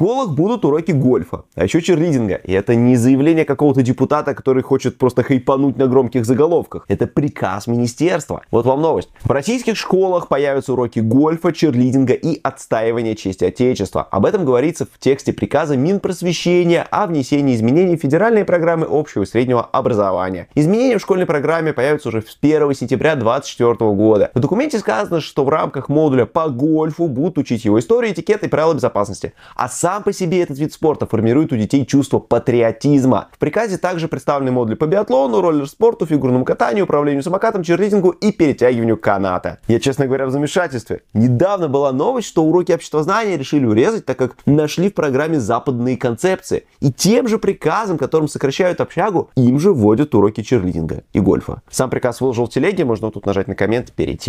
школах будут уроки гольфа, а еще черлидинга. И это не заявление какого-то депутата, который хочет просто хайпануть на громких заголовках. Это приказ министерства. Вот вам новость. В российских школах появятся уроки гольфа, черлидинга и отстаивания чести Отечества. Об этом говорится в тексте приказа Минпросвещения о внесении изменений в федеральные программы общего и среднего образования. Изменения в школьной программе появятся уже с 1 сентября 2024 года. В документе сказано, что в рамках модуля по гольфу будут учить его историю, этикет и правила безопасности. А сам сам по себе этот вид спорта формирует у детей чувство патриотизма. В приказе также представлены модули по биатлону, роллер-спорту, фигурному катанию, управлению самокатом, черлидингу и перетягиванию каната. Я, честно говоря, в замешательстве. Недавно была новость, что уроки обществознания решили урезать, так как нашли в программе западные концепции. И тем же приказом, которым сокращают общагу, им же вводят уроки черлидинга и гольфа. Сам приказ выложил в телеге, можно тут нажать на коммент, перейти.